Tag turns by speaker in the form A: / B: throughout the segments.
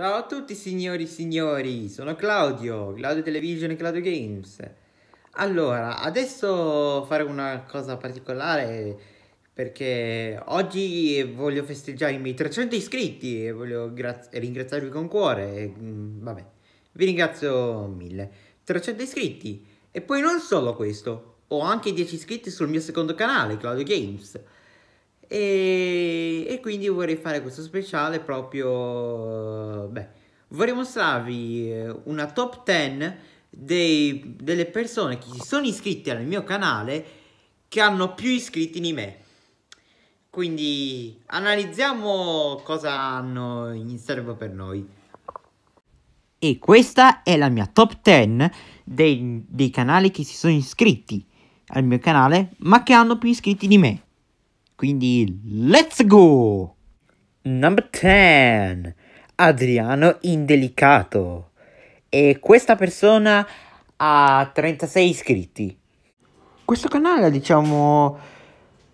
A: Ciao a tutti signori e signori, sono Claudio, Claudio Television e Claudio Games. Allora, adesso fare una cosa particolare perché oggi voglio festeggiare i miei 300 iscritti e voglio ringraziarvi con cuore. E, mh, mm, vabbè, vi ringrazio mille. 300 iscritti e poi non solo questo, ho anche 10 iscritti sul mio secondo canale, Claudio Games. E, e, quindi vorrei fare questo speciale proprio beh, vorrei mostrarvi eh, una top 10 dei, delle persone che si sono iscritte al mio canale che hanno più iscritti di me quindi analizziamo cosa hanno in serbo per noi e questa è la mia top 10 dei, dei canali che si sono iscritti al mio canale ma che hanno più iscritti di me quindi, let's go! Number 10. Adriano Indelicato. E questa persona ha 36 iscritti. Questo canale, diciamo,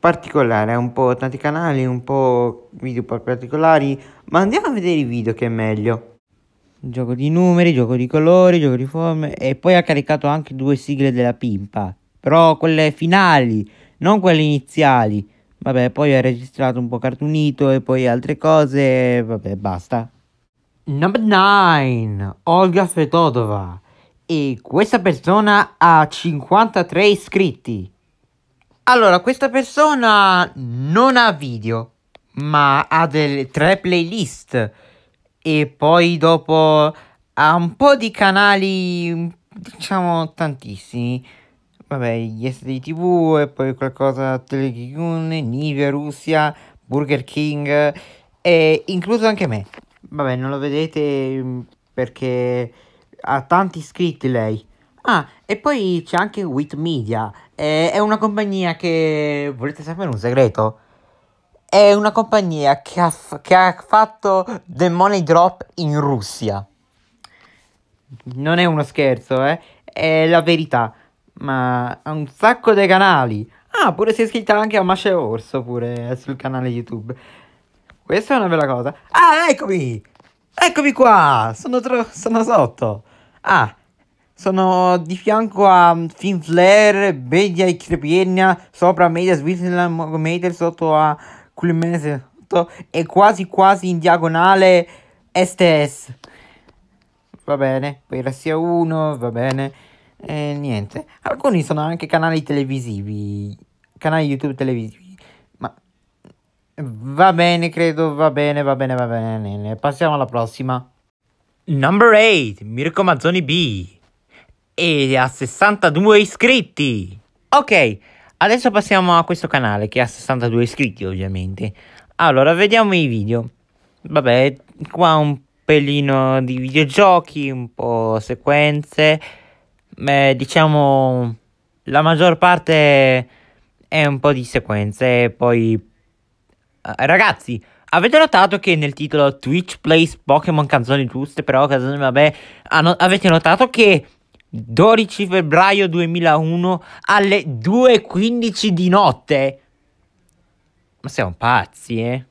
A: particolare, ha un po' tanti canali, un po' video un po particolari, ma andiamo a vedere i video che è meglio gioco di numeri, gioco di colori, gioco di forme e poi ha caricato anche due sigle della pimpa, però quelle finali, non quelle iniziali. Vabbè, poi ha registrato un po' cartunito e poi altre cose. Vabbè, basta. Number 9. Olga Fedotova. E questa persona ha 53 iscritti. Allora, questa persona non ha video, ma ha delle tre playlist. E poi dopo ha un po' di canali, diciamo tantissimi vabbè, gli esteri tv e poi qualcosa Telekigun, Nivea, Russia, Burger King e incluso anche me. Vabbè, non lo vedete mm, perché ha tanti iscritti lei. Ah, e poi c'è anche Wit Media, è una compagnia che, volete sapere un segreto? È una compagnia che ha, che ha fatto The Money Drop in Russia. Non è uno scherzo, eh? è la verità ma ha un sacco di canali. Ah, pure si è iscritta anche a Maceo Orso, pure eh, sul canale YouTube. Questa è una bella cosa. Ah, eccomi! Eccomi qua! Sono, tro- sono sotto. Ah, sono di fianco a Finflare, mm, Media e Crepienna, sopra Media Switzerland, Meter, sotto a Culmese e quasi quasi in diagonale STS. Va bene, poi Rassia 1, va bene. E niente. Alcuni sono anche canali televisivi, canali YouTube televisivi. Ma va bene, credo, va bene, va bene, va bene. Passiamo alla prossima. Number 8, Mirko Mazzoni B. E ha 62 iscritti. Ok, adesso passiamo a questo canale che ha 62 iscritti ovviamente. Allora, vediamo i video. Vabbè, qua un pelino di videogiochi, un po' sequenze beh, diciamo la maggior parte è un po' di sequenze. e Poi, eh, ragazzi, avete notato che nel titolo Twitch plays Pokémon canzoni giuste, però canzoni, vabbè, hanno, avete notato che 12 febbraio 2001 alle 2.15 di notte? Ma siamo pazzi, eh?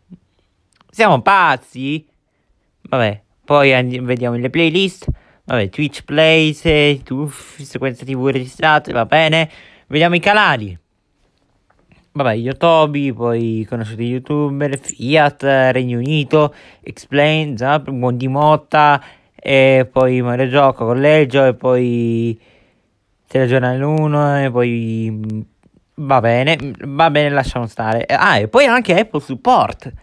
A: Siamo pazzi? Vabbè, poi and- vediamo le playlist. Vabbè, Twitch Place, tuff, sequenza TV registrate, va bene. Vediamo i canali. Vabbè, Yotobi, poi conosciuti youtuber, Fiat, Regno Unito, Explain, Zap, Mondimotta, e poi Mario Gioco, Collegio, e poi Telegiornale 1, e poi... Mm, va bene, mm, va bene, lasciamo stare. Ah, e poi anche Apple Support.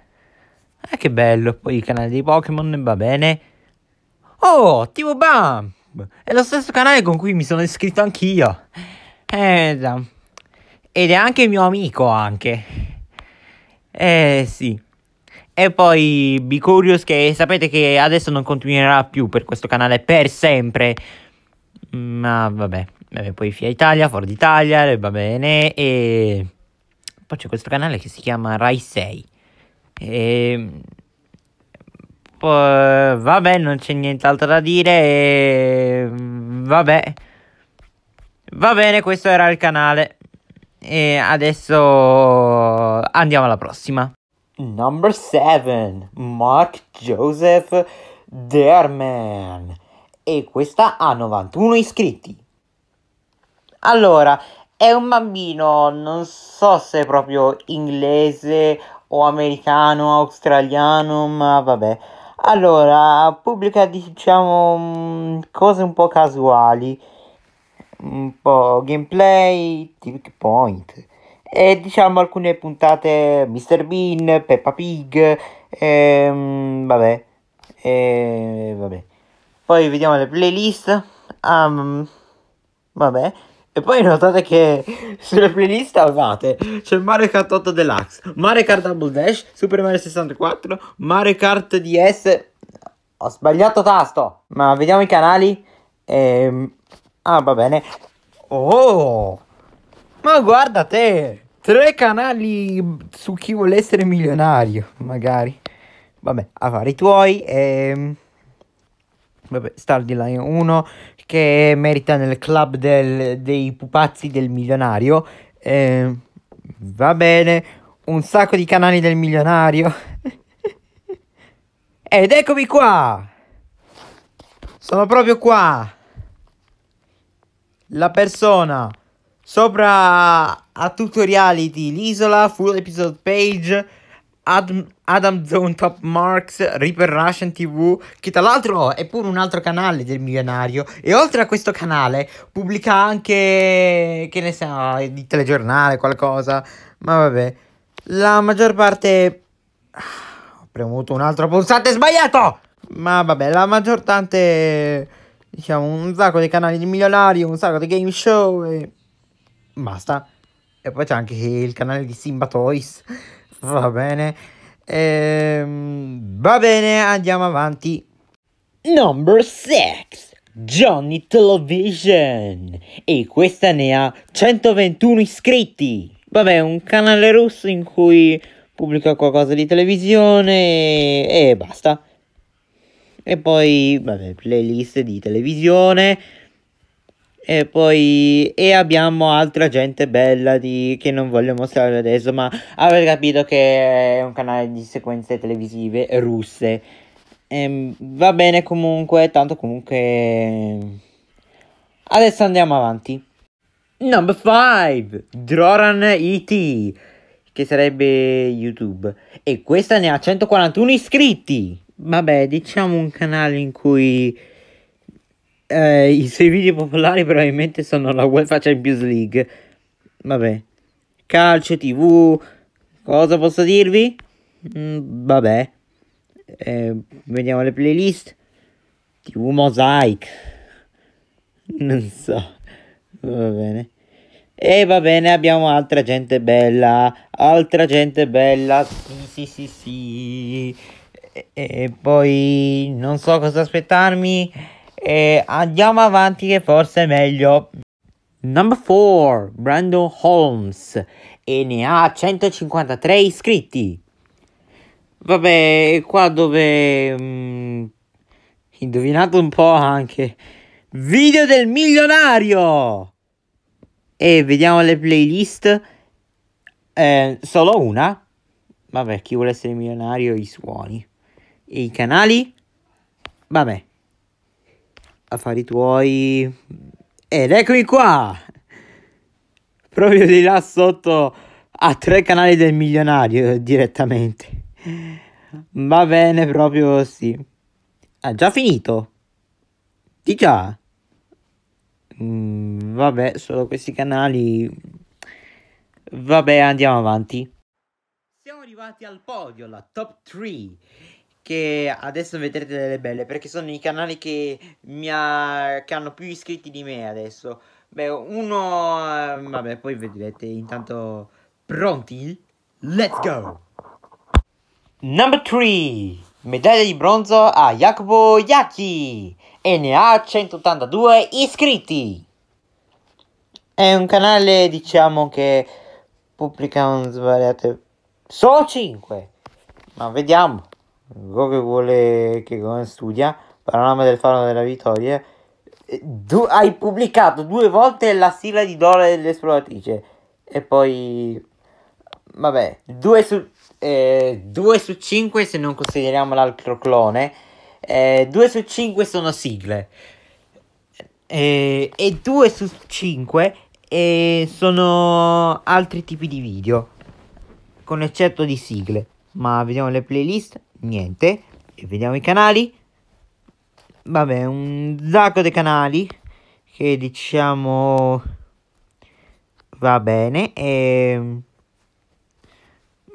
A: Eh, che bello, poi il canale dei Pokémon, va bene. Oh, Timo Bam! È lo stesso canale con cui mi sono iscritto anch'io. Ed, eh, ed è anche mio amico, anche. Eh sì. E poi Be Curious che sapete che adesso non continuerà più per questo canale per sempre. Mm, ma vabbè. vabbè poi Fia Italia, Ford Italia, va bene. E poi c'è questo canale che si chiama Rai 6. E ehm, vabbè, non c'è nient'altro da dire. E... Mm, vabbè. Va bene, questo era il canale. E adesso andiamo alla prossima. Number 7 Mark Joseph Derman. E questa ha 91 iscritti. Allora, è un bambino, non so se proprio inglese o americano, australiano, ma vabbè. Allora, pubblica diciamo mm, cose un po' casuali, un po' gameplay, tick point e diciamo alcune puntate Mr. Bean, Peppa Pig, ehm, vabbè, e, vabbè. Poi vediamo le playlist, um, vabbè. E poi notate che sulle playlist avevate c'è cioè Mario Kart 8 Deluxe, Mario Kart Double Dash, Super Mario 64, Mario Kart DS. Ho sbagliato tasto, ma vediamo i canali. Ehm... Ah, va bene. Oh, ma guarda te! Tre canali su chi vuole essere milionario, magari. Vabbè, affari tuoi. Ehm... Vabbè, Star di Lion 1, che merita nel club del, dei pupazzi del milionario. Eh, va bene, un sacco di canali del milionario. Ed eccomi qua! Sono proprio qua! La persona sopra a tutoriality, l'isola, full episode page Adam, Adam Zone Top Marks, Reaper Russian TV, che tra l'altro è pure un altro canale del milionario. E oltre a questo canale pubblica anche, che ne so, di telegiornale, qualcosa. Ma vabbè, la maggior parte... Ah, ho premuto un altro pulsante sbagliato! Ma vabbè, la maggior parte... Diciamo, un sacco di canali di milionario, un sacco di game show e... Basta. E poi c'è anche il canale di Simba Toys. Va bene. Ehm, va bene, andiamo avanti. Number 6 Johnny Television e questa ne ha 121 iscritti. Vabbè, un canale russo in cui pubblica qualcosa di televisione e basta. E poi, vabbè, playlist di televisione e poi e abbiamo altra gente bella di, che non voglio mostrare adesso, ma avete capito che è un canale di sequenze televisive russe. E, ehm, va bene comunque, tanto comunque... Adesso andiamo avanti. Number 5 Droran E.T. Che sarebbe YouTube. E questa ne ha 141 iscritti. Vabbè, diciamo un canale in cui eh, i suoi video popolari probabilmente sono la UEFA Champions League. Vabbè. Calcio, TV. Cosa posso dirvi? Mm, vabbè. Eh, vediamo le playlist. TV Mosaic. Non so. Va bene. E va bene, abbiamo altra gente bella. Altra gente bella. Sì, sì, sì, sì. E, e poi non so cosa aspettarmi. E andiamo avanti che forse è meglio. Number 4, Brandon Holmes e ne ha 153 iscritti. Vabbè, qua dove mh, mm, indovinato un po' anche video del milionario. E vediamo le playlist. Eh, solo una. Vabbè, chi vuole essere milionario i suoni. E i canali? Vabbè affari tuoi. Ed eccomi qua! Proprio di là sotto a tre canali del milionario eh, direttamente. Va bene, proprio sì. Ha già finito? Di già? Mm, vabbè, solo questi canali. Vabbè, andiamo avanti. Siamo arrivati al podio, la top 3 che adesso vedrete delle belle perché sono i canali che, ha, che hanno più iscritti di me adesso. Beh, uno... Ehm, vabbè, poi vedrete intanto... Pronti? Let's go! Number 3 Medaglia di bronzo a Jacopo Iacchi e ne ha 182 iscritti. È un canale, diciamo, che pubblica un svariate... Solo 5! Ma vediamo. Goku vuole che Gohan studia, panorama del faro della vittoria. Du- hai pubblicato due volte la sigla di Dora dell'esploratrice. E poi... Vabbè, 2 su, 5 eh, se non consideriamo l'altro clone. 2 eh, su 5 sono sigle. Eh, e 2 su 5 sono altri tipi di video. Con eccetto di sigle. Ma vediamo le playlist niente. E vediamo i canali. Vabbè, un sacco di canali che diciamo va bene. E... Ehm,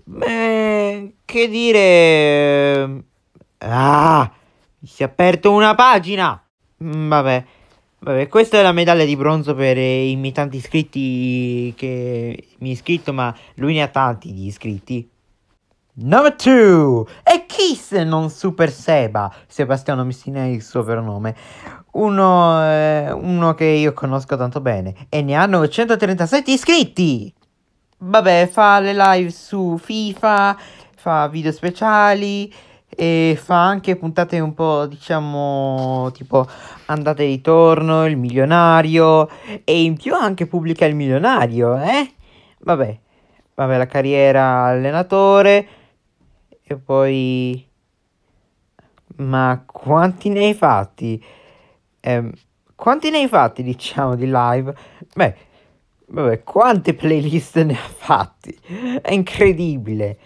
A: Beh, che dire... Ah, si è aperto una pagina. Mm, vabbè. Vabbè, questa è la medaglia di bronzo per eh, i miei tanti iscritti che mi ha iscritto, ma lui ne ha tanti di iscritti. Number 2 E chi se non Super Seba? Sebastiano Messina è il suo pernome. Uno, eh, uno che io conosco tanto bene e ne ha 937 iscritti. Vabbè, fa le live su FIFA, fa video speciali e fa anche puntate un po' diciamo tipo andate e ritorno, il milionario e in più anche pubblica il milionario, eh? Vabbè, vabbè la carriera allenatore e poi... Ma quanti ne hai fatti? Eh, quanti ne hai fatti, diciamo, di live? Beh, vabbè, quante playlist ne ha fatti? È incredibile.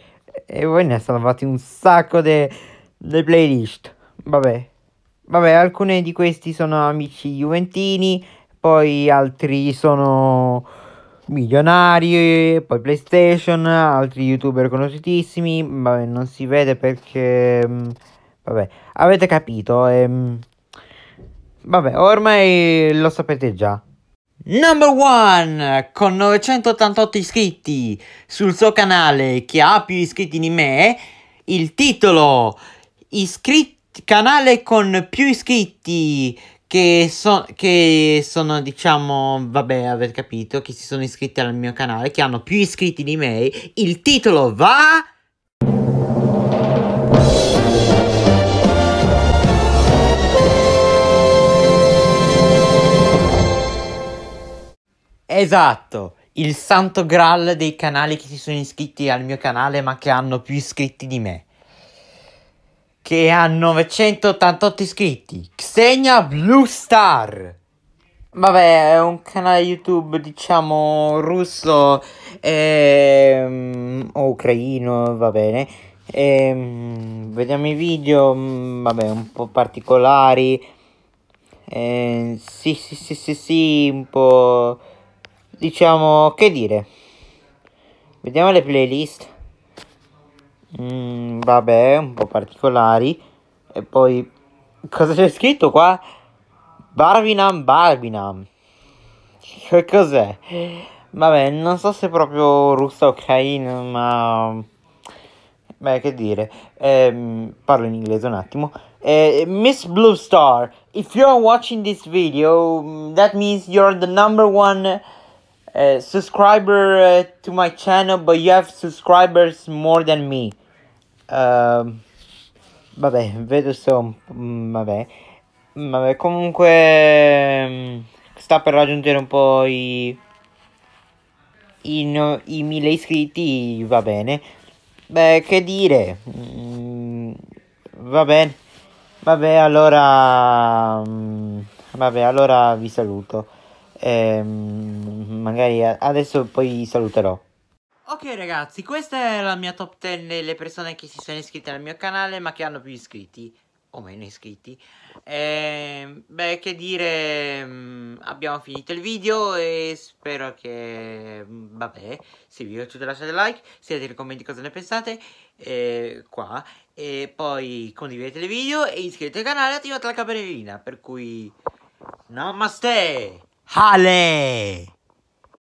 A: E voi ne salvate un sacco delle de playlist. Vabbè. Vabbè, alcune di questi sono amici juventini, poi altri sono milionari, poi PlayStation, altri youtuber conosciutissimi, vabbè, non si vede perché... Mm, vabbè, avete capito. Ehm, vabbè, ormai lo sapete già. Number one con 988 iscritti sul suo canale che ha più iscritti di me. Il titolo iscritti, canale con più iscritti che, so, che sono, diciamo, vabbè, aver capito, che si sono iscritti al mio canale, che hanno più iscritti di me, il titolo va... Esatto, il santo graal dei canali che si sono iscritti al mio canale ma che hanno più iscritti di me che ha 988 iscritti, Xenia Blue Star. Vabbè, è un canale YouTube, diciamo, russo ehm, o ucraino, va bene. Ehm, vediamo i video, mm, vabbè, un po' particolari. Ehm, sì, sì, sì, sì, sì, un po'... Diciamo, che dire. Vediamo le playlist. Mm, vabbè, un po' particolari. E poi, cosa c'è scritto qua? barbinam barbinam Che cos'è? Vabbè, non so se è proprio russa o ucraina, ma... Beh, che dire. Eh, parlo in inglese un attimo. Eh, Miss Blue Star, if you're watching this video, mm, that means you're the number one uh, subscriber uh, to my channel, but you have subscribers more than me. Um, vabbè, vedo se... Mm, vabbè. Mm, vabbè, comunque... Mm, sta per raggiungere un po' i... I, no, i mille iscritti, va bene. Beh, che dire... Mm, va bene. Vabbè, allora... Vabbè, allora vi saluto. E, ehm, magari adesso poi saluterò. Ok ragazzi, questa è la mia top 10 delle persone che si sono iscritte al mio canale ma che hanno più iscritti o meno iscritti. E, ehm, beh, che dire, mm, abbiamo finito il video e spero che, mm, vabbè, se vi è piaciuto lasciate like, scrivete nei commenti cosa ne pensate eh, qua e poi condividete il video e iscrivetevi al canale e attivate la campanellina, per cui namaste! 好嘞。